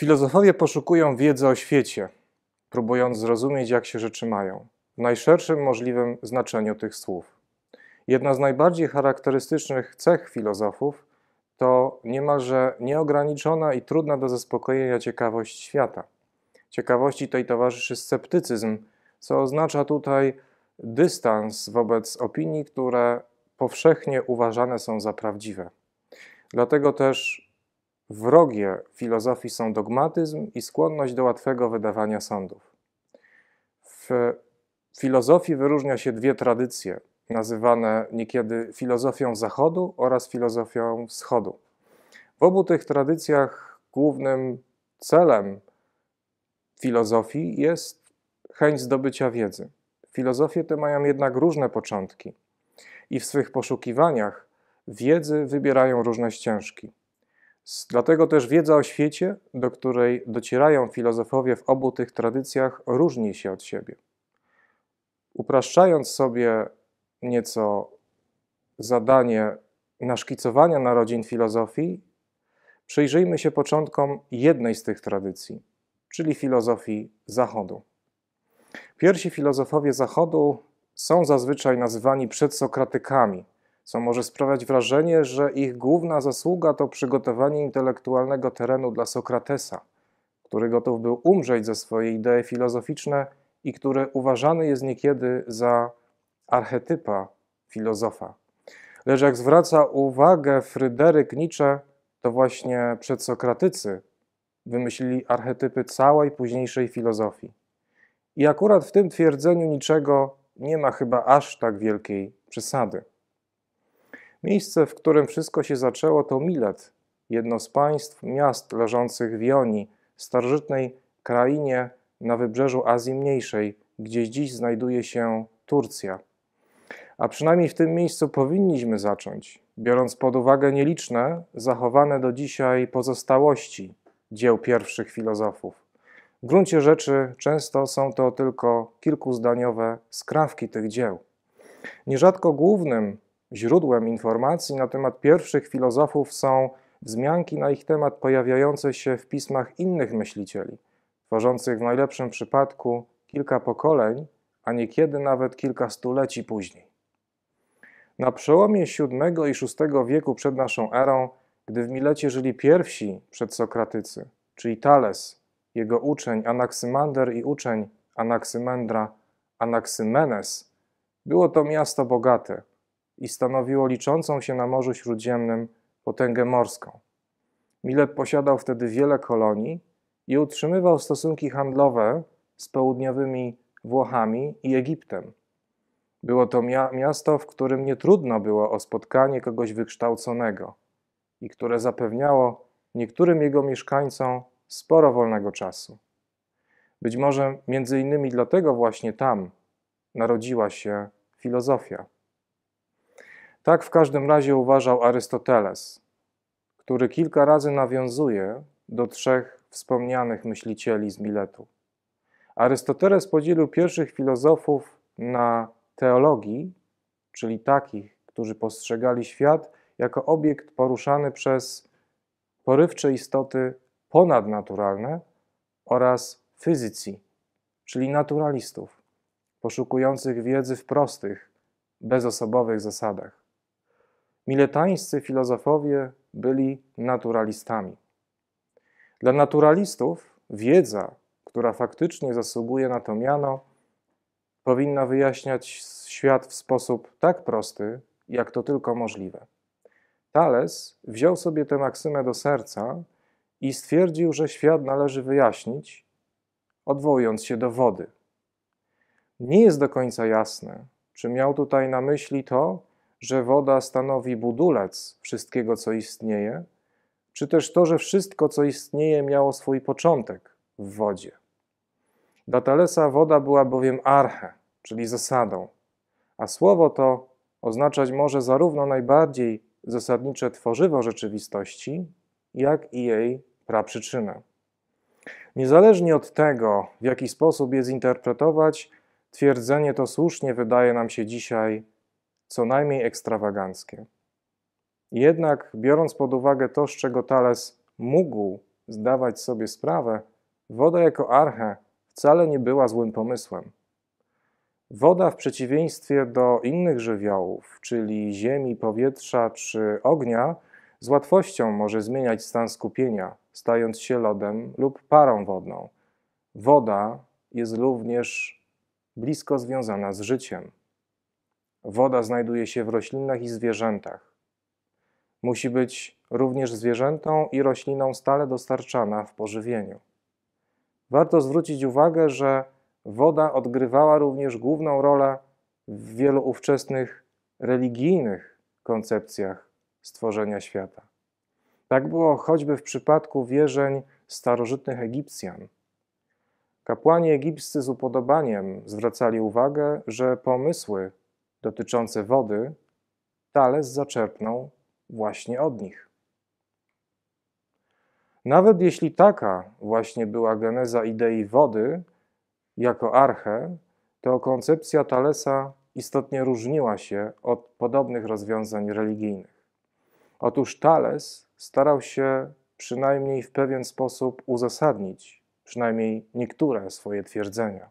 Filozofowie poszukują wiedzy o świecie, próbując zrozumieć, jak się rzeczy mają, w najszerszym możliwym znaczeniu tych słów. Jedna z najbardziej charakterystycznych cech filozofów to niemalże nieograniczona i trudna do zaspokojenia ciekawość świata. Ciekawości tej towarzyszy sceptycyzm, co oznacza tutaj dystans wobec opinii, które powszechnie uważane są za prawdziwe. Dlatego też Wrogie filozofii są dogmatyzm i skłonność do łatwego wydawania sądów. W filozofii wyróżnia się dwie tradycje, nazywane niekiedy filozofią Zachodu oraz filozofią Wschodu. W obu tych tradycjach głównym celem filozofii jest chęć zdobycia wiedzy. Filozofie te mają jednak różne początki i w swych poszukiwaniach wiedzy wybierają różne ścieżki. Dlatego też wiedza o świecie, do której docierają filozofowie w obu tych tradycjach, różni się od siebie. Upraszczając sobie nieco zadanie naszkicowania narodzin filozofii, przyjrzyjmy się początkom jednej z tych tradycji, czyli filozofii Zachodu. Pierwsi filozofowie Zachodu są zazwyczaj nazywani przedsokratykami – co może sprawiać wrażenie, że ich główna zasługa to przygotowanie intelektualnego terenu dla Sokratesa, który gotów był umrzeć za swoje idee filozoficzne i który uważany jest niekiedy za archetypa filozofa. Lecz jak zwraca uwagę Fryderyk Nietzsche, to właśnie przedsokratycy wymyślili archetypy całej późniejszej filozofii. I akurat w tym twierdzeniu niczego nie ma chyba aż tak wielkiej przesady. Miejsce, w którym wszystko się zaczęło, to Milet, jedno z państw miast leżących w Jonii, starożytnej krainie na wybrzeżu Azji Mniejszej, gdzie dziś znajduje się Turcja. A przynajmniej w tym miejscu powinniśmy zacząć, biorąc pod uwagę nieliczne, zachowane do dzisiaj pozostałości dzieł pierwszych filozofów. W gruncie rzeczy często są to tylko kilkuzdaniowe skrawki tych dzieł. Nierzadko głównym Źródłem informacji na temat pierwszych filozofów są wzmianki na ich temat pojawiające się w pismach innych myślicieli, tworzących w najlepszym przypadku kilka pokoleń, a niekiedy nawet kilka stuleci później. Na przełomie VII i VI wieku przed naszą erą, gdy w Milecie żyli pierwsi przedsokratycy, czyli Thales, jego uczeń Anaksymander i uczeń Anaksymendra Anaksymenes, było to miasto bogate – i stanowiło liczącą się na Morzu Śródziemnym potęgę morską. Milet posiadał wtedy wiele kolonii i utrzymywał stosunki handlowe z południowymi Włochami i Egiptem. Było to miasto, w którym nie trudno było o spotkanie kogoś wykształconego i które zapewniało niektórym jego mieszkańcom sporo wolnego czasu. Być może między innymi dlatego właśnie tam narodziła się filozofia. Tak w każdym razie uważał Arystoteles, który kilka razy nawiązuje do trzech wspomnianych myślicieli z Miletu. Arystoteles podzielił pierwszych filozofów na teologii, czyli takich, którzy postrzegali świat jako obiekt poruszany przez porywcze istoty ponadnaturalne oraz fizycji, czyli naturalistów, poszukujących wiedzy w prostych, bezosobowych zasadach miletańscy filozofowie byli naturalistami. Dla naturalistów wiedza, która faktycznie zasługuje na to miano, powinna wyjaśniać świat w sposób tak prosty, jak to tylko możliwe. Thales wziął sobie tę maksymę do serca i stwierdził, że świat należy wyjaśnić, odwołując się do wody. Nie jest do końca jasne, czy miał tutaj na myśli to, że woda stanowi budulec wszystkiego, co istnieje, czy też to, że wszystko, co istnieje, miało swój początek w wodzie. Dla Talesa woda była bowiem arche, czyli zasadą, a słowo to oznaczać może zarówno najbardziej zasadnicze tworzywo rzeczywistości, jak i jej praprzyczynę. Niezależnie od tego, w jaki sposób je zinterpretować, twierdzenie to słusznie wydaje nam się dzisiaj co najmniej ekstrawaganckie. Jednak, biorąc pod uwagę to, z czego Thales mógł zdawać sobie sprawę, woda jako arche wcale nie była złym pomysłem. Woda, w przeciwieństwie do innych żywiołów, czyli ziemi, powietrza czy ognia, z łatwością może zmieniać stan skupienia, stając się lodem lub parą wodną. Woda jest również blisko związana z życiem. Woda znajduje się w roślinach i zwierzętach. Musi być również zwierzętą i rośliną stale dostarczana w pożywieniu. Warto zwrócić uwagę, że woda odgrywała również główną rolę w wielu ówczesnych religijnych koncepcjach stworzenia świata. Tak było choćby w przypadku wierzeń starożytnych Egipcjan. Kapłani egipscy z upodobaniem zwracali uwagę, że pomysły dotyczące wody, Tales zaczerpnął właśnie od nich. Nawet jeśli taka właśnie była geneza idei wody jako arche, to koncepcja Talesa istotnie różniła się od podobnych rozwiązań religijnych. Otóż Tales starał się przynajmniej w pewien sposób uzasadnić przynajmniej niektóre swoje twierdzenia.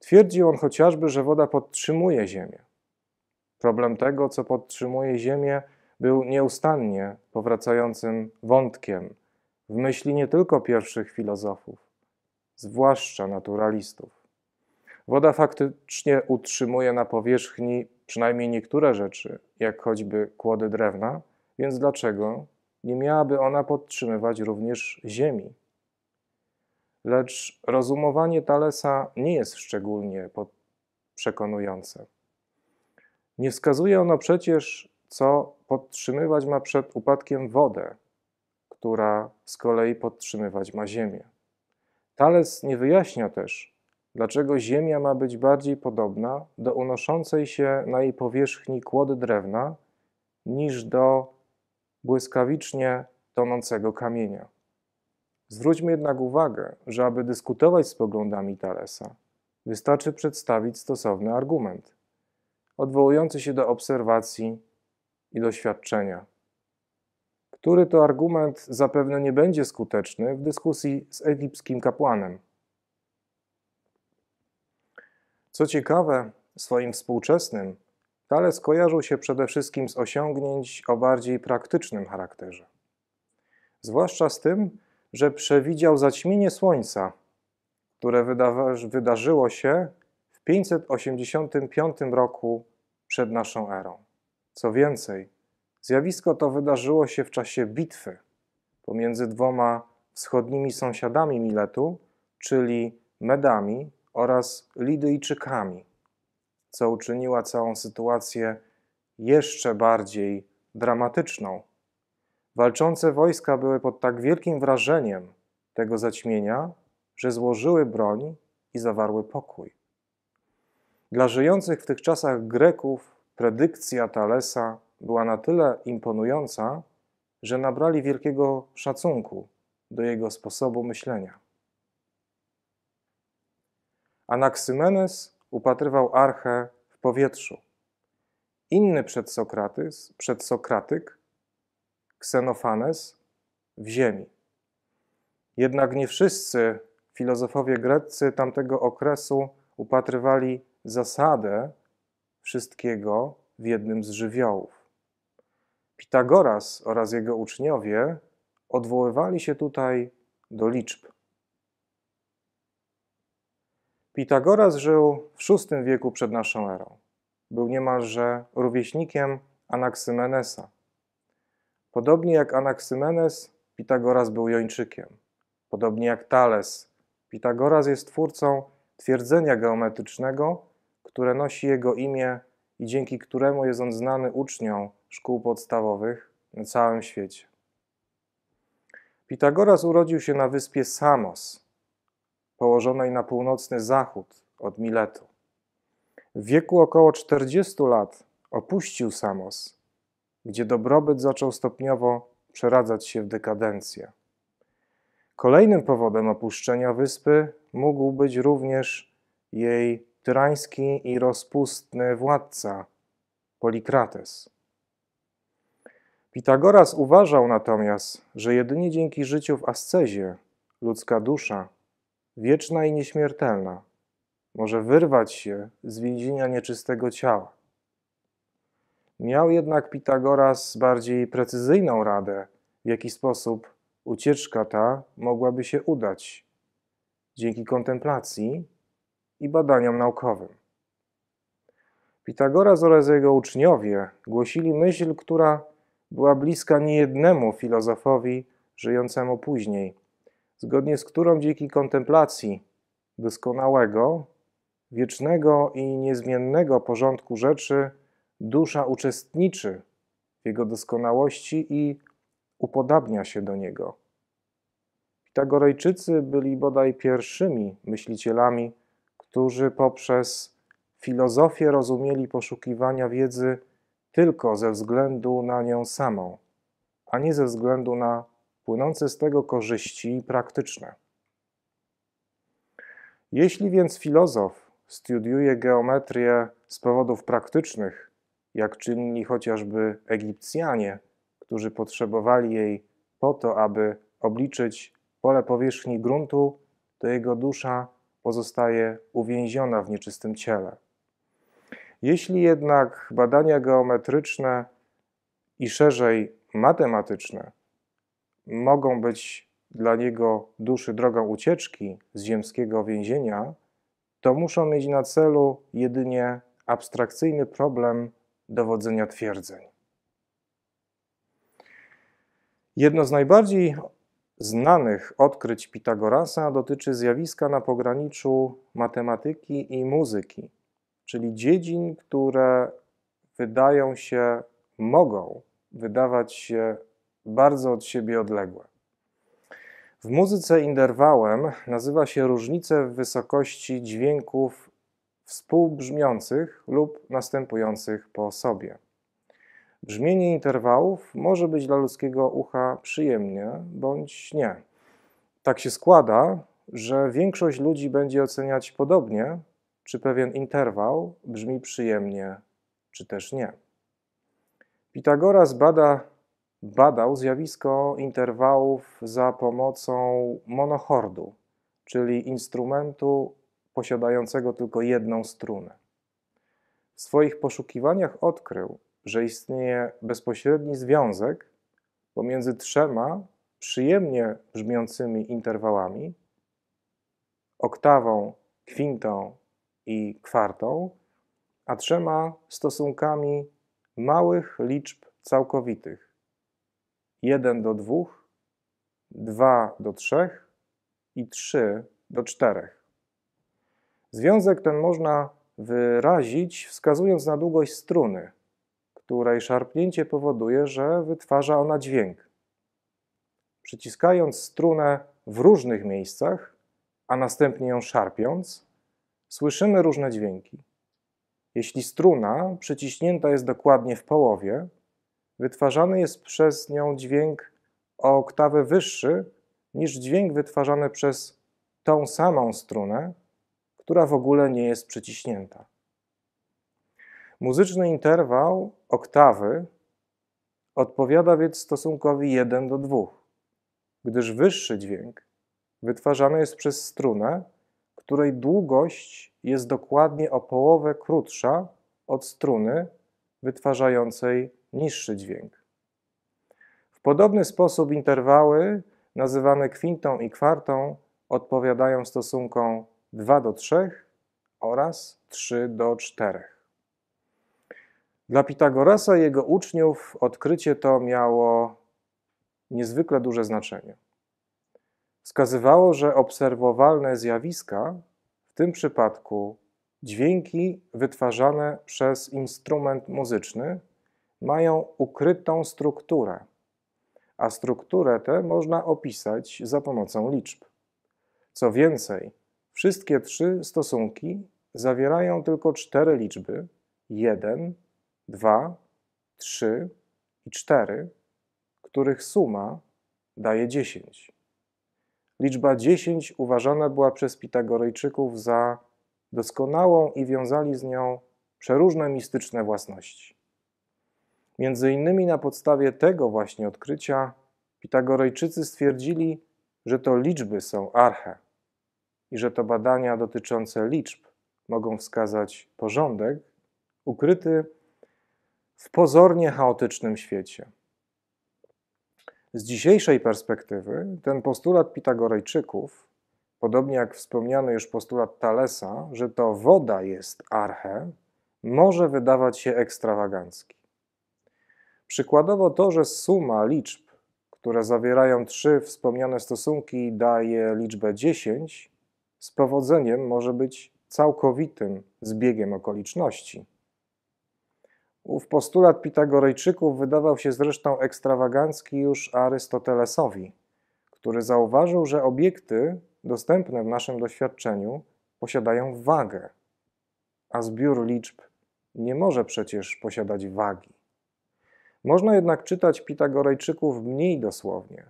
Twierdzi on chociażby, że woda podtrzymuje Ziemię. Problem tego, co podtrzymuje Ziemię, był nieustannie powracającym wątkiem w myśli nie tylko pierwszych filozofów, zwłaszcza naturalistów. Woda faktycznie utrzymuje na powierzchni przynajmniej niektóre rzeczy, jak choćby kłody drewna, więc dlaczego nie miałaby ona podtrzymywać również ziemi? lecz rozumowanie Talesa nie jest szczególnie przekonujące. Nie wskazuje ono przecież, co podtrzymywać ma przed upadkiem wodę, która z kolei podtrzymywać ma ziemię. Tales nie wyjaśnia też, dlaczego ziemia ma być bardziej podobna do unoszącej się na jej powierzchni kłody drewna niż do błyskawicznie tonącego kamienia. Zwróćmy jednak uwagę, że aby dyskutować z poglądami Talesa, wystarczy przedstawić stosowny argument, odwołujący się do obserwacji i doświadczenia, który to argument zapewne nie będzie skuteczny w dyskusji z egipskim kapłanem. Co ciekawe, swoim współczesnym Tales kojarzył się przede wszystkim z osiągnięć o bardziej praktycznym charakterze. Zwłaszcza z tym, że przewidział zaćmienie Słońca, które wydarzyło się w 585 roku przed naszą erą. Co więcej, zjawisko to wydarzyło się w czasie bitwy pomiędzy dwoma wschodnimi sąsiadami Miletu, czyli Medami oraz Lidyjczykami, co uczyniła całą sytuację jeszcze bardziej dramatyczną Walczące wojska były pod tak wielkim wrażeniem tego zaćmienia, że złożyły broń i zawarły pokój. Dla żyjących w tych czasach Greków predykcja Talesa była na tyle imponująca, że nabrali wielkiego szacunku do jego sposobu myślenia. Anaksymenes upatrywał Archę w powietrzu. Inny przedsokratys, przedsokratyk Ksenofanes w ziemi. Jednak nie wszyscy filozofowie greccy tamtego okresu upatrywali zasadę wszystkiego w jednym z żywiołów. Pitagoras oraz jego uczniowie odwoływali się tutaj do liczb. Pitagoras żył w VI wieku przed naszą erą. Był niemalże rówieśnikiem Anaksymenesa. Podobnie jak Anaksymenes, Pitagoras był Jończykiem. Podobnie jak Thales, Pitagoras jest twórcą twierdzenia geometrycznego, które nosi jego imię i dzięki któremu jest on znany uczniom szkół podstawowych na całym świecie. Pitagoras urodził się na wyspie Samos, położonej na północny zachód od Miletu. W wieku około 40 lat opuścił Samos gdzie dobrobyt zaczął stopniowo przeradzać się w dekadencję. Kolejnym powodem opuszczenia wyspy mógł być również jej tyrański i rozpustny władca Polikrates. Pitagoras uważał natomiast, że jedynie dzięki życiu w ascezie ludzka dusza, wieczna i nieśmiertelna, może wyrwać się z więzienia nieczystego ciała. Miał jednak Pitagoras bardziej precyzyjną radę, w jaki sposób ucieczka ta mogłaby się udać dzięki kontemplacji i badaniom naukowym. Pitagoras oraz jego uczniowie głosili myśl, która była bliska niejednemu filozofowi żyjącemu później, zgodnie z którą dzięki kontemplacji doskonałego, wiecznego i niezmiennego porządku rzeczy Dusza uczestniczy w jego doskonałości i upodabnia się do niego. Pitagorejczycy byli bodaj pierwszymi myślicielami, którzy poprzez filozofię rozumieli poszukiwania wiedzy tylko ze względu na nią samą, a nie ze względu na płynące z tego korzyści praktyczne. Jeśli więc filozof studiuje geometrię z powodów praktycznych, jak czynni chociażby Egipcjanie, którzy potrzebowali jej po to, aby obliczyć pole powierzchni gruntu, to jego dusza pozostaje uwięziona w nieczystym ciele. Jeśli jednak badania geometryczne i szerzej matematyczne mogą być dla niego duszy drogą ucieczki z ziemskiego więzienia, to muszą mieć na celu jedynie abstrakcyjny problem dowodzenia twierdzeń. Jedno z najbardziej znanych odkryć Pitagorasa dotyczy zjawiska na pograniczu matematyki i muzyki, czyli dziedzin, które wydają się, mogą wydawać się bardzo od siebie odległe. W muzyce interwałem nazywa się różnicę w wysokości dźwięków współbrzmiących lub następujących po sobie. Brzmienie interwałów może być dla ludzkiego ucha przyjemnie bądź nie. Tak się składa, że większość ludzi będzie oceniać podobnie, czy pewien interwał brzmi przyjemnie, czy też nie. Pitagoras bada, badał zjawisko interwałów za pomocą monochordu, czyli instrumentu posiadającego tylko jedną strunę. W swoich poszukiwaniach odkrył, że istnieje bezpośredni związek pomiędzy trzema przyjemnie brzmiącymi interwałami oktawą, kwintą i kwartą, a trzema stosunkami małych liczb całkowitych 1 do 2, 2 do 3 i 3 do 4. Związek ten można wyrazić wskazując na długość struny, której szarpnięcie powoduje, że wytwarza ona dźwięk. Przyciskając strunę w różnych miejscach, a następnie ją szarpiąc, słyszymy różne dźwięki. Jeśli struna przyciśnięta jest dokładnie w połowie, wytwarzany jest przez nią dźwięk o oktawę wyższy niż dźwięk wytwarzany przez tą samą strunę która w ogóle nie jest przyciśnięta. Muzyczny interwał oktawy odpowiada więc stosunkowi 1 do 2, gdyż wyższy dźwięk wytwarzany jest przez strunę, której długość jest dokładnie o połowę krótsza od struny wytwarzającej niższy dźwięk. W podobny sposób interwały nazywane kwintą i kwartą odpowiadają stosunkom 2 do 3 oraz 3 do 4. Dla Pitagorasa i jego uczniów odkrycie to miało niezwykle duże znaczenie. Wskazywało, że obserwowalne zjawiska, w tym przypadku dźwięki wytwarzane przez instrument muzyczny, mają ukrytą strukturę, a strukturę tę można opisać za pomocą liczb. Co więcej, Wszystkie trzy stosunki zawierają tylko cztery liczby 1, 2, 3 i 4, których suma daje 10. Liczba 10 uważana była przez Pitagorejczyków za doskonałą i wiązali z nią przeróżne mistyczne własności. Między innymi na podstawie tego właśnie odkrycia Pitagorejczycy stwierdzili, że to liczby są arche, i że to badania dotyczące liczb mogą wskazać porządek ukryty w pozornie chaotycznym świecie. Z dzisiejszej perspektywy ten postulat Pitagorejczyków, podobnie jak wspomniany już postulat Talesa, że to woda jest arche, może wydawać się ekstrawagancki. Przykładowo to, że suma liczb, które zawierają trzy wspomniane stosunki, daje liczbę 10, z powodzeniem może być całkowitym zbiegiem okoliczności. Ów postulat Pitagorejczyków wydawał się zresztą ekstrawagancki już Arystotelesowi, który zauważył, że obiekty dostępne w naszym doświadczeniu posiadają wagę, a zbiór liczb nie może przecież posiadać wagi. Można jednak czytać Pitagorejczyków mniej dosłownie,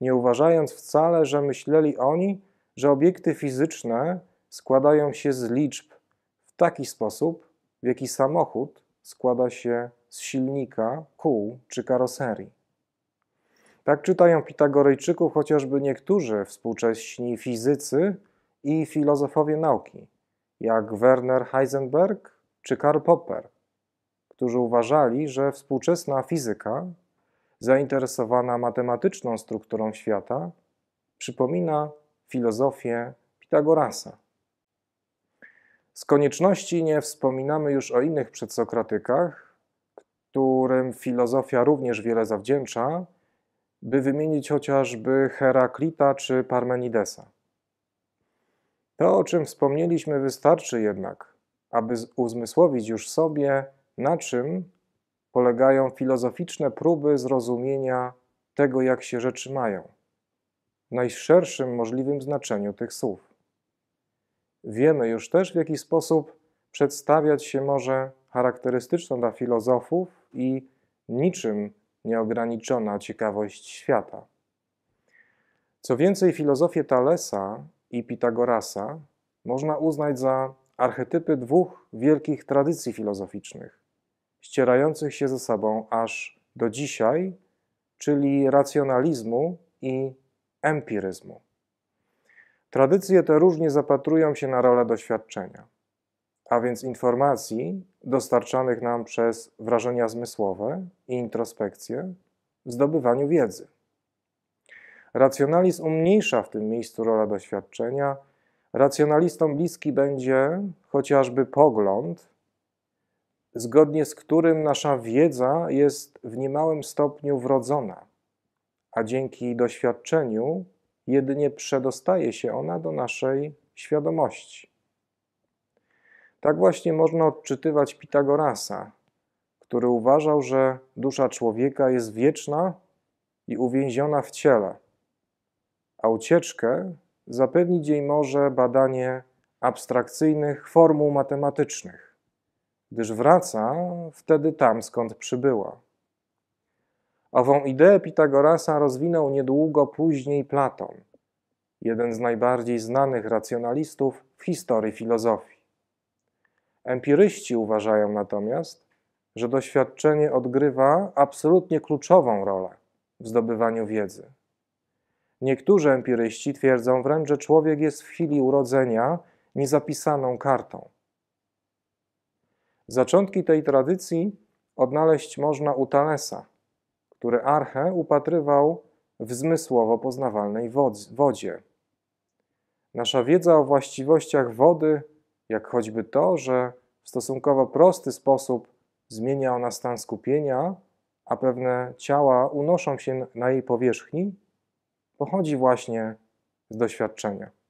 nie uważając wcale, że myśleli oni, że obiekty fizyczne składają się z liczb w taki sposób, w jaki samochód składa się z silnika, kół czy karoserii. Tak czytają Pitagorejczyków chociażby niektórzy współcześni fizycy i filozofowie nauki, jak Werner Heisenberg czy Karl Popper, którzy uważali, że współczesna fizyka, zainteresowana matematyczną strukturą świata, przypomina filozofię Pitagorasa. Z konieczności nie wspominamy już o innych przedsokratykach, którym filozofia również wiele zawdzięcza, by wymienić chociażby Heraklita czy Parmenidesa. To, o czym wspomnieliśmy, wystarczy jednak, aby uzmysłowić już sobie, na czym polegają filozoficzne próby zrozumienia tego, jak się rzeczy mają najszerszym możliwym znaczeniu tych słów. Wiemy już też, w jaki sposób przedstawiać się może charakterystyczna dla filozofów i niczym nieograniczona ciekawość świata. Co więcej, filozofię Talesa i Pitagorasa można uznać za archetypy dwóch wielkich tradycji filozoficznych, ścierających się ze sobą aż do dzisiaj, czyli racjonalizmu i empiryzmu. Tradycje te różnie zapatrują się na rolę doświadczenia, a więc informacji dostarczanych nam przez wrażenia zmysłowe i introspekcję w zdobywaniu wiedzy. Racjonalizm umniejsza w tym miejscu rolę doświadczenia. Racjonalistom bliski będzie chociażby pogląd, zgodnie z którym nasza wiedza jest w niemałym stopniu wrodzona a dzięki doświadczeniu jedynie przedostaje się ona do naszej świadomości. Tak właśnie można odczytywać Pitagorasa, który uważał, że dusza człowieka jest wieczna i uwięziona w ciele, a ucieczkę zapewnić jej może badanie abstrakcyjnych formuł matematycznych, gdyż wraca wtedy tam, skąd przybyła. Ową ideę Pitagorasa rozwinął niedługo później Platon, jeden z najbardziej znanych racjonalistów w historii filozofii. Empiryści uważają natomiast, że doświadczenie odgrywa absolutnie kluczową rolę w zdobywaniu wiedzy. Niektórzy empiryści twierdzą wręcz, że człowiek jest w chwili urodzenia niezapisaną kartą. Zaczątki tej tradycji odnaleźć można u Talesa – który Arche upatrywał w zmysłowo poznawalnej wodzie. Nasza wiedza o właściwościach wody, jak choćby to, że w stosunkowo prosty sposób zmienia ona stan skupienia, a pewne ciała unoszą się na jej powierzchni, pochodzi właśnie z doświadczenia.